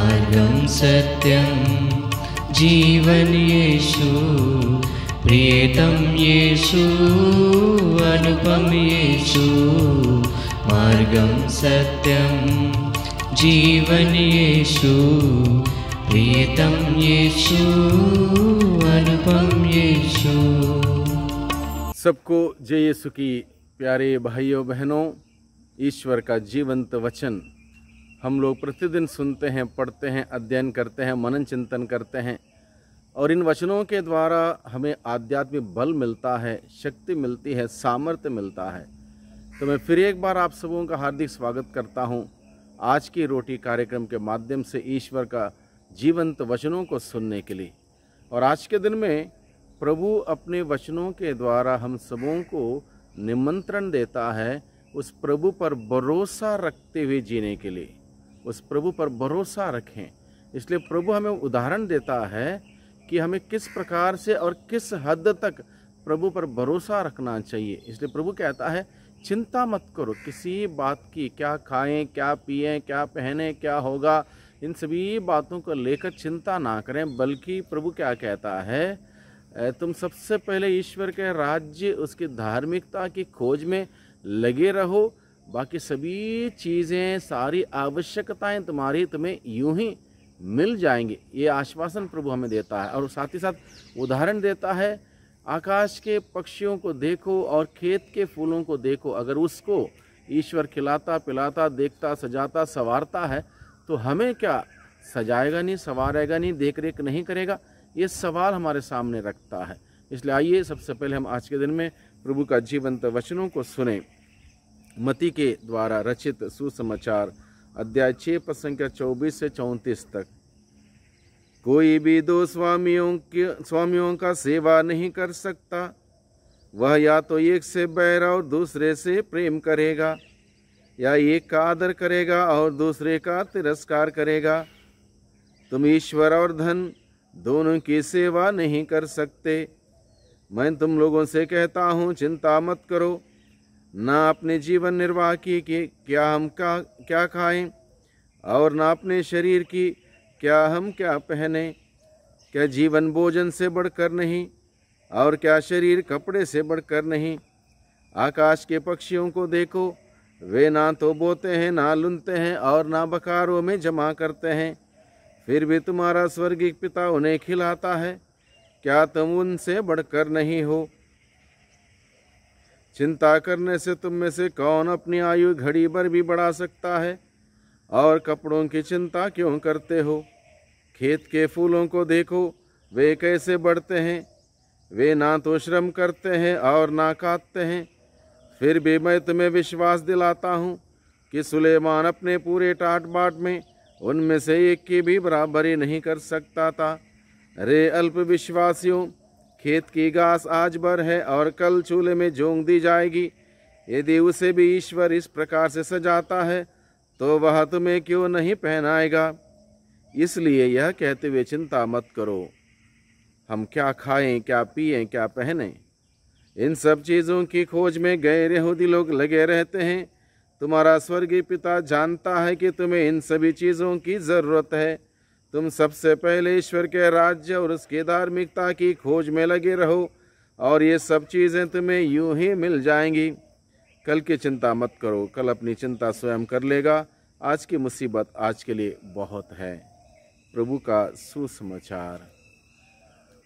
मार्गम सत्यम जीवन येषु प्रियतम येषु अनुपम येषु मार्गम सत्यम जीवन येषु प्रियतम येषु अनुपम येषु सबको जय यीशु की प्यारे भाइयों बहनों ईश्वर का जीवंत वचन हम लोग प्रतिदिन सुनते हैं पढ़ते हैं अध्ययन करते हैं मनन चिंतन करते हैं और इन वचनों के द्वारा हमें आध्यात्मिक बल मिलता है शक्ति मिलती है सामर्थ्य मिलता है तो मैं फिर एक बार आप सबों का हार्दिक स्वागत करता हूँ आज की रोटी कार्यक्रम के माध्यम से ईश्वर का जीवंत वचनों को सुनने के लिए और आज के दिन में प्रभु अपने वचनों के द्वारा हम सबों को निमंत्रण देता है उस प्रभु पर भरोसा रखते हुए जीने के लिए उस प्रभु पर भरोसा रखें इसलिए प्रभु हमें उदाहरण देता है कि हमें किस प्रकार से और किस हद तक प्रभु पर भरोसा रखना चाहिए इसलिए प्रभु कहता है चिंता मत करो किसी बात की क्या खाएं क्या पिए क्या पहने क्या होगा इन सभी बातों को लेकर चिंता ना करें बल्कि प्रभु क्या कहता है तुम सबसे पहले ईश्वर के राज्य उसकी धार्मिकता की खोज में लगे रहो बाकी सभी चीज़ें सारी आवश्यकताएं तुम्हारी तुम्हें यूं ही मिल जाएंगी ये आश्वासन प्रभु हमें देता है और साथ ही साथ उदाहरण देता है आकाश के पक्षियों को देखो और खेत के फूलों को देखो अगर उसको ईश्वर खिलाता पिलाता देखता सजाता संवारता है तो हमें क्या सजाएगा नहीं संवारेगा नहीं देख रेख नहीं करेगा ये सवाल हमारे सामने रखता है इसलिए आइए सबसे पहले हम आज के दिन में प्रभु का जीवंत वचनों को सुने मती के द्वारा रचित सुसमाचार अध्याय छः संख्या चौबीस से चौंतीस तक कोई भी दो स्वामियों के स्वामियों का सेवा नहीं कर सकता वह या तो एक से बैर और दूसरे से प्रेम करेगा या एक का आदर करेगा और दूसरे का तिरस्कार करेगा तुम ईश्वर और धन दोनों की सेवा नहीं कर सकते मैं तुम लोगों से कहता हूँ चिंता मत करो ना अपने जीवन निर्वाह की कि क्या हम का क्या खाएं और ना अपने शरीर की क्या हम क्या पहने क्या जीवन भोजन से बढ़कर नहीं और क्या शरीर कपड़े से बढ़कर नहीं आकाश के पक्षियों को देखो वे ना तो बोते हैं ना लुनते हैं और ना बकारों में जमा करते हैं फिर भी तुम्हारा स्वर्गीय पिता उन्हें खिलाता है क्या तुम उनसे बढ़कर नहीं हो चिंता करने से तुम में से कौन अपनी आयु घड़ी भर भी बढ़ा सकता है और कपड़ों की चिंता क्यों करते हो खेत के फूलों को देखो वे कैसे बढ़ते हैं वे ना तो श्रम करते हैं और ना काटते हैं फिर भी मैं तुम्हें विश्वास दिलाता हूँ कि सुलेमान अपने पूरे टाट बाट में उनमें से एक की भी बराबरी नहीं कर सकता था रे अल्प विश्वासियों खेत की घास आज भर है और कल चूल्हे में झोंक दी जाएगी यदि उसे भी ईश्वर इस प्रकार से सजाता है तो वह तुम्हें क्यों नहीं पहनाएगा इसलिए यह कहते हुए चिंता मत करो हम क्या खाएं क्या पिए क्या पहने इन सब चीज़ों की खोज में गए रेहूदी लोग लगे रहते हैं तुम्हारा स्वर्गीय पिता जानता है कि तुम्हें इन सभी चीज़ों की ज़रूरत है तुम सबसे पहले ईश्वर के राज्य और उसके धार्मिकता की खोज में लगे रहो और ये सब चीज़ें तुम्हें यूं ही मिल जाएंगी कल की चिंता मत करो कल अपनी चिंता स्वयं कर लेगा आज की मुसीबत आज के लिए बहुत है प्रभु का सुसमाचार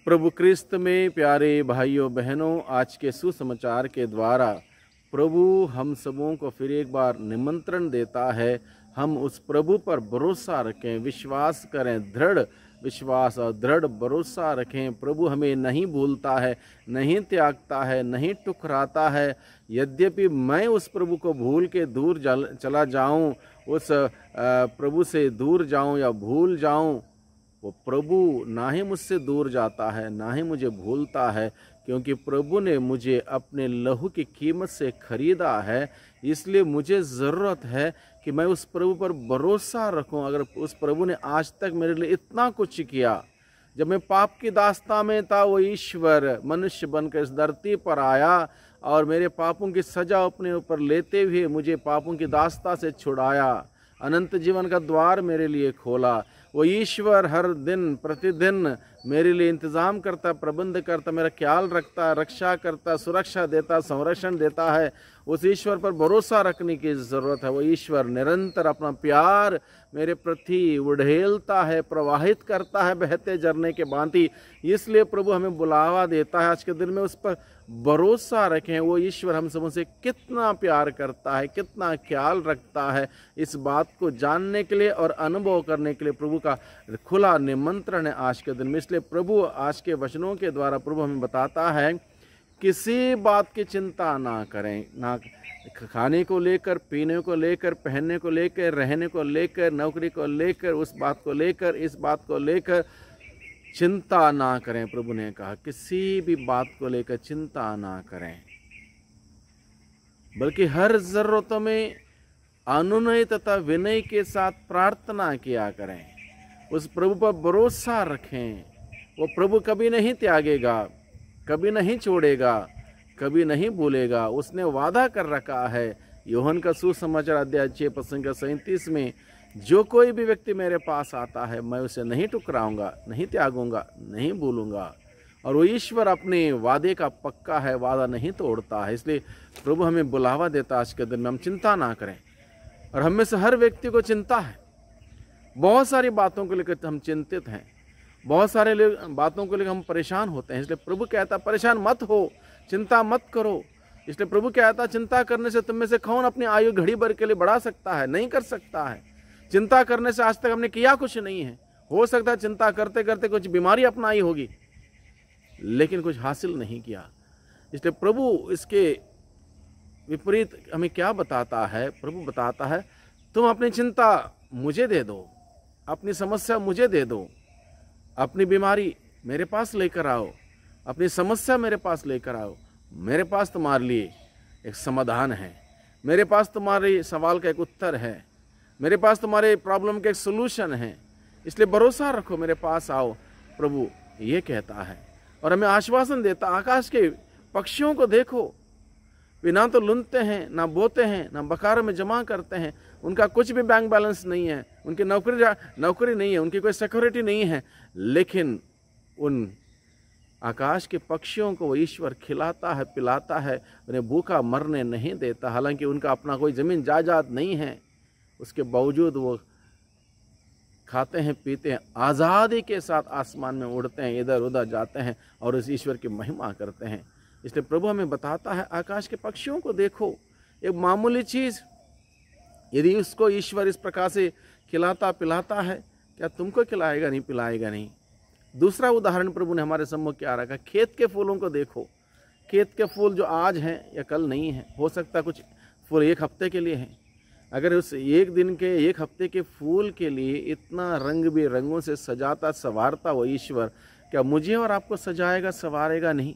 प्रभु क्रिस्त में प्यारे भाइयों बहनों आज के सुसमाचार के द्वारा प्रभु हम सबों को फिर एक बार निमंत्रण देता है हम उस प्रभु पर भरोसा रखें विश्वास करें दृढ़ विश्वास और दृढ़ भरोसा रखें प्रभु हमें नहीं भूलता है नहीं त्यागता है नहीं टुकराता है यद्यपि मैं उस प्रभु को भूल के दूर चला जाऊं उस प्रभु से दूर जाऊं या भूल जाऊं वो प्रभु ना ही मुझसे दूर जाता है ना ही मुझे भूलता है क्योंकि प्रभु ने मुझे अपने लहू की कीमत से खरीदा है इसलिए मुझे ज़रूरत है कि मैं उस प्रभु पर भरोसा रखूं अगर उस प्रभु ने आज तक मेरे लिए इतना कुछ किया जब मैं पाप की दास्ता में था वो ईश्वर मनुष्य बनकर इस धरती पर आया और मेरे पापों की सजा अपने ऊपर लेते हुए मुझे पापों की दास्ता से छुड़ाया अनंत जीवन का द्वार मेरे लिए खोला वो ईश्वर हर दिन प्रतिदिन मेरे लिए इंतज़ाम करता प्रबंध करता मेरा ख्याल रखता रक्षा करता सुरक्षा देता संरक्षण देता है उस ईश्वर पर भरोसा रखने की ज़रूरत है वो ईश्वर निरंतर अपना प्यार मेरे प्रति उढ़ेलता है प्रवाहित करता है बहते झरने के बांति इसलिए प्रभु हमें बुलावा देता है आज के दिन में उस पर भरोसा रखें वो ईश्वर हम सबों से कितना प्यार करता है कितना ख्याल रखता है इस बात को जानने के लिए और अनुभव करने के लिए प्रभु का खुला निमंत्रण है आज के दिन में इसलिए प्रभु आज के वचनों के द्वारा प्रभु हमें बताता है किसी बात की चिंता ना करें ना खाने को लेकर पीने को लेकर पहनने को लेकर रहने को लेकर नौकरी को लेकर उस बात को लेकर इस बात को लेकर चिंता ना करें प्रभु ने कहा किसी भी बात को लेकर चिंता ना करें बल्कि हर जरूरतों में अनुनय तथा विनय के साथ प्रार्थना किया करें उस प्रभु पर भरोसा रखें वो प्रभु कभी नहीं त्यागेगा कभी नहीं छोड़ेगा कभी नहीं भूलेगा उसने वादा कर रखा है योहन का सुसमाचार अध्याय छः प्रसंग सैंतीस में जो कोई भी व्यक्ति मेरे पास आता है मैं उसे नहीं टुकराऊंगा नहीं त्यागूंगा नहीं भूलूंगा और वो ईश्वर अपने वादे का पक्का है वादा नहीं तोड़ता है इसलिए प्रभु हमें बुलावा देता है आज के दिन में हम चिंता ना करें और हम में से हर व्यक्ति को चिंता है बहुत सारी बातों को लेकर हम चिंतित हैं बहुत सारे बातों को लेकर हम परेशान होते हैं इसलिए प्रभु कहता परेशान मत हो चिंता मत करो इसलिए प्रभु कहता चिंता करने से तुम में से कौन अपनी आयु घड़ी भर के लिए बढ़ा सकता है नहीं कर सकता है चिंता करने से आज तक हमने किया कुछ नहीं है हो सकता चिंता करते करते कुछ बीमारी अपनाई होगी लेकिन कुछ हासिल नहीं किया इसलिए प्रभु इसके विपरीत हमें क्या बताता है प्रभु बताता है तुम अपनी चिंता मुझे दे दो अपनी समस्या मुझे दे दो अपनी बीमारी मेरे पास लेकर आओ अपनी समस्या मेरे पास लेकर आओ मेरे पास तुम्हारे लिए एक समाधान है मेरे पास तुम्हारे सवाल का एक उत्तर है मेरे पास तुम्हारे प्रॉब्लम के एक सोल्यूशन है इसलिए भरोसा रखो मेरे पास आओ प्रभु ये कहता है और हमें आश्वासन देता आकाश के पक्षियों को देखो वे ना तो लुनते हैं ना बोते हैं ना बकारों में जमा करते हैं उनका कुछ भी बैंक बैलेंस नहीं है उनकी नौकरी नौकरी नहीं है उनकी कोई सिक्योरिटी नहीं है लेकिन उन आकाश के पक्षियों को वो ईश्वर खिलाता है पिलाता है उन्हें भूखा मरने नहीं देता हालांकि उनका अपना कोई ज़मीन जायजाद नहीं है उसके बावजूद वो खाते हैं पीते हैं आज़ादी के साथ आसमान में उड़ते हैं इधर उधर जाते हैं और उस ईश्वर की महिमा करते हैं इसलिए प्रभु हमें बताता है आकाश के पक्षियों को देखो एक मामूली चीज़ यदि उसको ईश्वर इस प्रकार से खिलाता पिलाता है क्या तुमको खिलाएगा नहीं पिलाएगा नहीं दूसरा उदाहरण प्रभु ने हमारे सम्मुख क्या रखा खेत के फूलों को देखो खेत के फूल जो आज हैं या कल नहीं हैं हो सकता कुछ फूल एक हफ्ते के लिए हैं अगर उस एक दिन के एक हफ्ते के फूल के लिए इतना रंग भी रंगों से सजाता संवारता वो ईश्वर क्या मुझे और आपको सजाएगा संवारेगा नहीं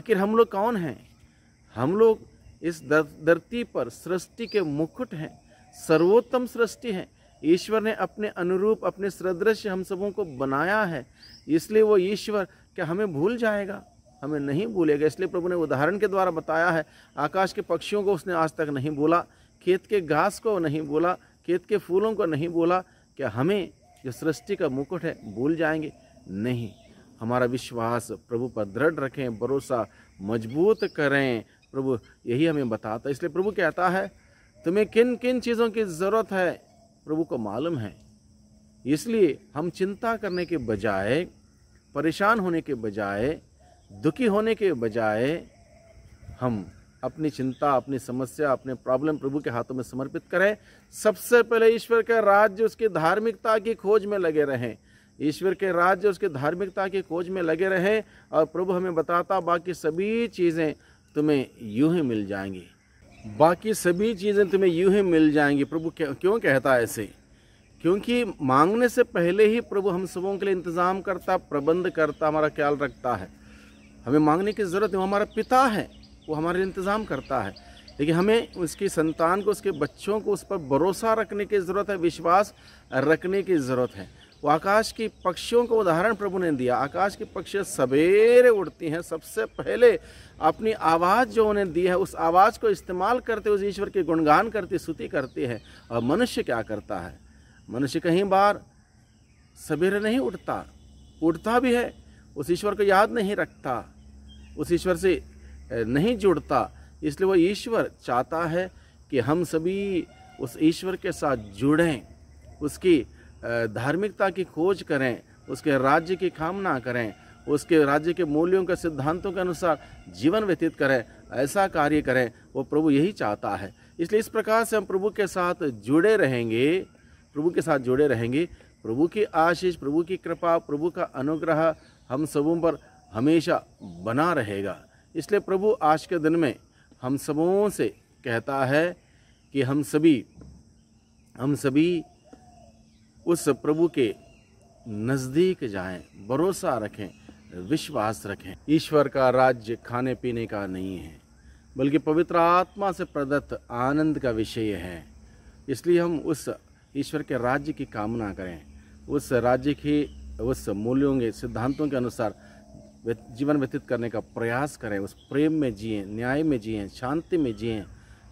आखिर हम लोग कौन हैं हम लोग इस धरती पर सृष्टि के मुकुट हैं सर्वोत्तम सृष्टि है ईश्वर ने अपने अनुरूप अपने सदृश हम सबों को बनाया है इसलिए वो ईश्वर क्या हमें भूल जाएगा हमें नहीं भूलेगा इसलिए प्रभु ने उदाहरण के द्वारा बताया है आकाश के पक्षियों को उसने आज तक नहीं भूला खेत के घास को नहीं बोला खेत के फूलों को नहीं बोला क्या हमें जो सृष्टि का मुकुट है भूल जाएंगे नहीं हमारा विश्वास प्रभु पर दृढ़ रखें भरोसा मजबूत करें प्रभु यही हमें बताता है इसलिए प्रभु कहता है तुम्हें किन किन चीज़ों की ज़रूरत है प्रभु को मालूम है इसलिए हम चिंता करने के बजाय परेशान होने के बजाय दुखी होने के बजाय हम अपनी चिंता अपनी समस्या अपने प्रॉब्लम प्रभु के हाथों में समर्पित करें सबसे पहले ईश्वर का राज्य उसकी धार्मिकता की खोज में लगे रहें ईश्वर के राज्य उसके धार्मिकता की खोज में लगे रहें और प्रभु हमें बताता बाकी सभी चीज़ें तुम्हें यूं ही मिल जाएंगी बाकी सभी चीज़ें तुम्हें यूं ही मिल जाएंगी प्रभु क्यों कहता है ऐसे क्योंकि मांगने से पहले ही प्रभु हम सबों के लिए इंतज़ाम करता प्रबंध करता हमारा ख्याल रखता है हमें मांगने की ज़रूरत है हमारा पिता है वो हमारे इंतज़ाम करता है लेकिन हमें उसकी संतान को उसके बच्चों को उस पर भरोसा रखने की ज़रूरत है विश्वास रखने की ज़रूरत है वो आकाश की पक्षियों का उदाहरण प्रभु ने दिया आकाश की पक्षियाँ सवेरे उड़ती हैं सबसे पहले अपनी आवाज़ जो उन्हें दी है उस आवाज़ को इस्तेमाल करते उस ईश्वर के गुणगान करती स्तुति करती है और मनुष्य क्या करता है मनुष्य कहीं बार सवेरे नहीं उठता उठता भी है उस ईश्वर को याद नहीं रखता उस ईश्वर से नहीं जुड़ता इसलिए वह ईश्वर चाहता है कि हम सभी उस ईश्वर के साथ जुड़ें उसकी धार्मिकता की खोज करें उसके राज्य की कामना करें उसके राज्य के मूल्यों के सिद्धांतों के अनुसार जीवन व्यतीत करें ऐसा कार्य करें वो प्रभु यही चाहता है इसलिए इस प्रकार से हम प्रभु के साथ जुड़े रहेंगे प्रभु के साथ जुड़े रहेंगे प्रभु की आशीष प्रभु की कृपा प्रभु का अनुग्रह हम सबों पर हमेशा बना रहेगा इसलिए प्रभु आज के दिन में हम सबों से कहता है कि हम सभी हम सभी उस प्रभु के नज़दीक जाएं, भरोसा रखें विश्वास रखें ईश्वर का राज्य खाने पीने का नहीं है बल्कि पवित्र आत्मा से प्रदत्त आनंद का विषय है इसलिए हम उस ईश्वर के राज्य की कामना करें उस राज्य की उस मूल्यों के सिद्धांतों के अनुसार जीवन व्यतीत करने का प्रयास करें उस प्रेम में जिए न्याय में जिए शांति में जिए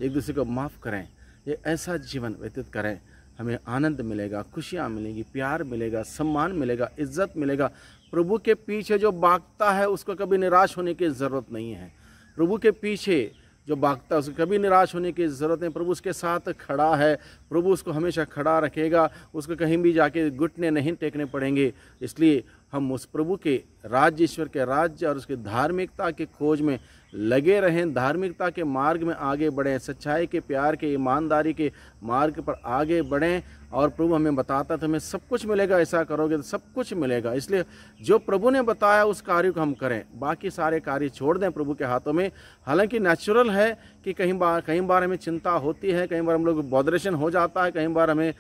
एक दूसरे को माफ़ करें ये ऐसा जीवन व्यतीत करें हमें आनंद मिलेगा खुशियाँ मिलेंगी प्यार मिलेगा सम्मान मिलेगा इज्जत मिलेगा प्रभु के पीछे जो बागता है उसको कभी निराश होने की ज़रूरत नहीं है प्रभु के पीछे जो बागता है उसको कभी निराश होने की ज़रूरत नहीं प्रभु उसके साथ खड़ा है प्रभु उसको हमेशा खड़ा रखेगा उसको कहीं भी जाके घुटने नहीं टेकने पड़ेंगे इसलिए हम उस प्रभु के राज्य ईश्वर के राज्य और उसके धार्मिकता के खोज में लगे रहें धार्मिकता के मार्ग में आगे बढ़ें सच्चाई के प्यार के ईमानदारी के मार्ग पर आगे बढ़ें और प्रभु हमें बताता है तो हमें सब कुछ मिलेगा ऐसा करोगे तो सब कुछ मिलेगा इसलिए जो प्रभु ने बताया उस कार्य को हम करें बाकी सारे कार्य छोड़ दें प्रभु के हाथों में हालांकि नेचुरल है कि कहीं बार कई बार हमें चिंता होती है कई बार हम लोग बॉदरेशन हो जाता है कई बार हमें आ,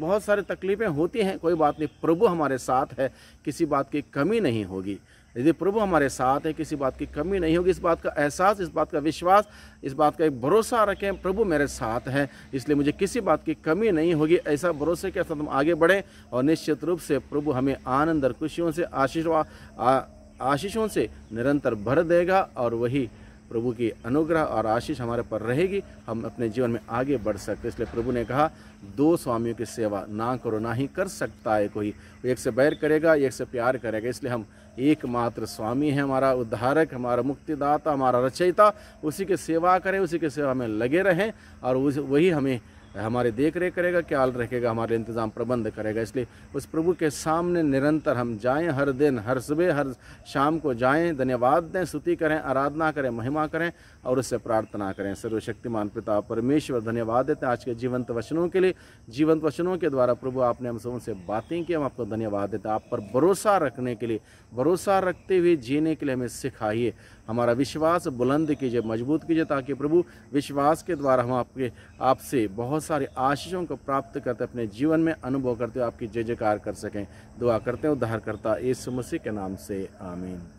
बहुत सारी तकलीफ़ें होती हैं कोई बात नहीं प्रभु हमारे साथ है किसी बात की कमी नहीं होगी यदि प्रभु हमारे साथ है किसी बात की कमी नहीं होगी इस बात का एहसास इस बात का विश्वास इस बात का एक भरोसा रखें प्रभु मेरे साथ है इसलिए मुझे किसी बात की कमी नहीं होगी ऐसा भरोसे के साथ हम आगे बढ़ें और निश्चित रूप से प्रभु हमें आनंद और खुशियों से आशीर्वाद आशीषों से निरंतर भर देगा और वही प्रभु की अनुग्रह और आशीष हमारे पर रहेगी हम अपने जीवन में आगे बढ़ सकते इसलिए प्रभु ने कहा दो स्वामियों की सेवा ना करो ना ही कर सकता है कोई एक से बैर करेगा एक से प्यार करेगा इसलिए हम एकमात्र स्वामी है हमारा उद्धारक हमारा मुक्तिदाता हमारा रचयिता उसी के सेवा करें उसी के सेवा में लगे रहें और वही हमें हमारे देख रेख करेगा ख्याल रखेगा हमारे इंतज़ाम प्रबंध करेगा इसलिए उस प्रभु के सामने निरंतर हम जाएं हर दिन हर सुबह हर शाम को जाएं धन्यवाद दें स्तुति करें आराधना करें महिमा करें और उससे प्रार्थना करें सर्वशक्तिमान पिता परमेश्वर धन्यवाद देते हैं आज के जीवंत वचनों के लिए जीवंत वचनों के द्वारा प्रभु आपने हम सब उनसे बातें की हम आपको धन्यवाद देते हैं आप पर भरोसा रखने के लिए भरोसा रखते हुए जीने के लिए हमें सिखाइए हमारा विश्वास बुलंद कीजिए मजबूत कीजिए ताकि प्रभु विश्वास के द्वारा हम आपके आपसे बहुत सारे आशीषों को प्राप्त करते अपने जीवन में अनुभव करते हुए आपकी जय जयकार कर सकें दुआ करते हैं उद्धारकर्ता इस मसीह के नाम से आमीन